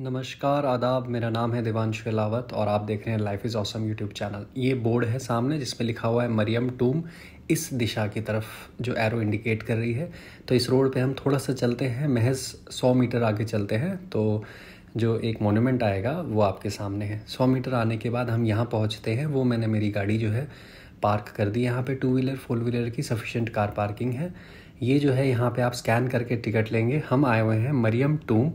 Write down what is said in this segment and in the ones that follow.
नमस्कार आदाब मेरा नाम है देवांश वेलावत और आप देख रहे हैं life is awesome YouTube channel ये बोर्ड है सामने जिसमें लिखा हुआ है मरियम टूम इस दिशा की तरफ जो एरो इंडिकेट कर रही है तो इस रोड पे हम थोड़ा सा चलते हैं महज 100 मीटर आगे चलते हैं तो जो एक मोनूमेंट आएगा वो आपके सामने है सौ मीटर आने के बाद हम यहाँ पहुँचते हैं वो मैंने मेरी गाड़ी जो है पार्क कर दी यहाँ पर टू व्हीलर फोर व्हीलर की सफिशेंट कार पार्किंग है ये जो है यहाँ पर आप स्कैन करके टिकट लेंगे हम आए हुए हैं मरियम टूम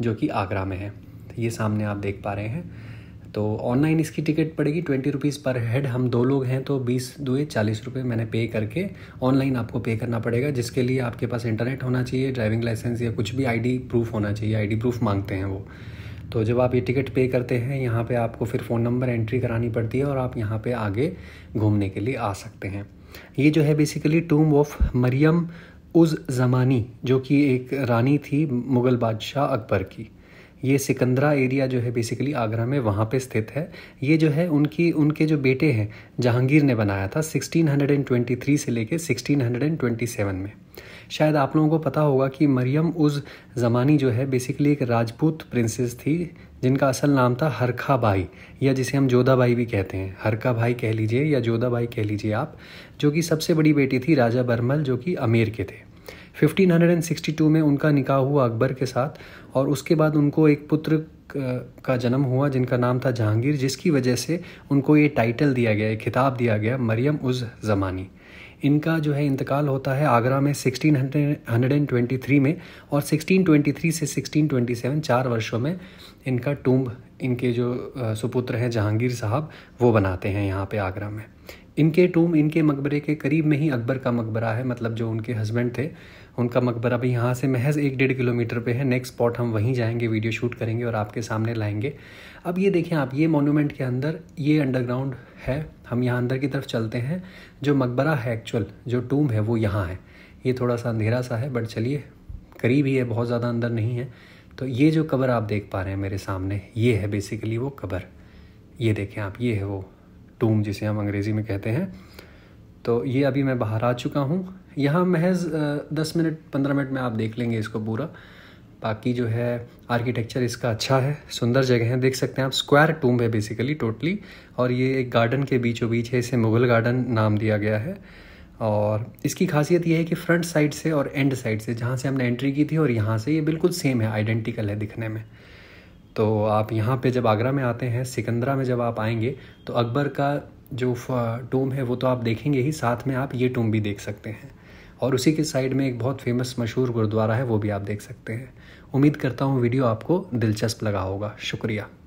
जो कि आगरा में है तो ये सामने आप देख पा रहे हैं तो ऑनलाइन इसकी टिकट पड़ेगी ट्वेंटी रुपीज़ पर हेड हम दो लोग हैं तो बीस दुए चालीस रुपये मैंने पे करके ऑनलाइन आपको पे करना पड़ेगा जिसके लिए आपके पास इंटरनेट होना चाहिए ड्राइविंग लाइसेंस या कुछ भी आईडी प्रूफ होना चाहिए आईडी प्रूफ मांगते हैं वो तो जब आप ये टिकट पे करते हैं यहाँ पे आपको फिर फ़ोन नंबर एंट्री करानी पड़ती है और आप यहाँ पे आगे घूमने के लिए आ सकते हैं ये जो है बेसिकली टूम ऑफ मरियम उस ज़मानी जो कि एक रानी थी मुग़ल बादशाह अकबर की ये सिकंदरा एरिया जो है बेसिकली आगरा में वहाँ पे स्थित है ये जो है उनकी उनके जो बेटे हैं जहांगीर ने बनाया था 1623 से लेके 1627 में शायद आप लोगों को पता होगा कि मरियम उस ज़मानी जो है बेसिकली एक राजपूत प्रिंसेस थी जिनका असल नाम था हरखा भाई या जिसे हम जोधा भाई भी कहते हैं हरखा भाई कह लीजिए या जोधा भाई कह लीजिए आप जो कि सबसे बड़ी बेटी थी राजा बर्मल जो कि अमेर के थे 1562 में उनका निकाह हुआ अकबर के साथ और उसके बाद उनको एक पुत्र का जन्म हुआ जिनका नाम था जहांगीर जिसकी वजह से उनको ये टाइटल दिया गया खिताब दिया गया मरियम उज़ ज़मानी इनका जो है इंतकाल होता है आगरा में 1623 में और 1623 से 1627 चार वर्षों में इनका टूम्ब इनके जो सुपुत्र हैं जहांगीर साहब वो बनाते हैं यहाँ पे आगरा में इनके टूम इनके मकबरे के करीब में ही अकबर का मकबरा है मतलब जो उनके हस्बैंड थे उनका मकबरा भी यहाँ से महज एक डेढ़ किलोमीटर पे है नेक्स्ट स्पॉट हम वहीं जाएंगे वीडियो शूट करेंगे और आपके सामने लाएंगे अब ये देखें आप ये मोनूमेंट के अंदर ये अंडरग्राउंड है हम यहाँ अंदर की तरफ चलते हैं जो मकबरा है एक्चुअल जो टूम है वो यहाँ है ये थोड़ा सा अंधेरा सा है बट चलिए करीब ही है बहुत ज़्यादा अंदर नहीं है तो ये जो कबर आप देख पा रहे हैं मेरे सामने ये है बेसिकली वो कबर ये देखें आप ये है वो टूम जिसे हम अंग्रेज़ी में कहते हैं तो ये अभी मैं बाहर आ चुका हूँ यहाँ महज दस मिनट पंद्रह मिनट में आप देख लेंगे इसको पूरा बाकी जो है आर्किटेक्चर इसका अच्छा है सुंदर जगह है देख सकते हैं आप स्क्वायर टूम है बेसिकली टोटली और ये एक गार्डन के बीचों बीच है इसे मुगल गार्डन नाम दिया गया है और इसकी खासियत ये है कि फ्रंट साइड से और एंड साइड से जहाँ से हमने एंट्री की थी और यहाँ से ये बिल्कुल सेम है आइडेंटिकल है दिखने में तो आप यहाँ पे जब आगरा में आते हैं सिकंदरा में जब आप आएंगे तो अकबर का जो टूम है वो तो आप देखेंगे ही साथ में आप ये टूम भी देख सकते हैं और उसी के साइड में एक बहुत फेमस मशहूर गुरुद्वारा है वो भी आप देख सकते हैं उम्मीद करता हूँ वीडियो आपको दिलचस्प लगा होगा शुक्रिया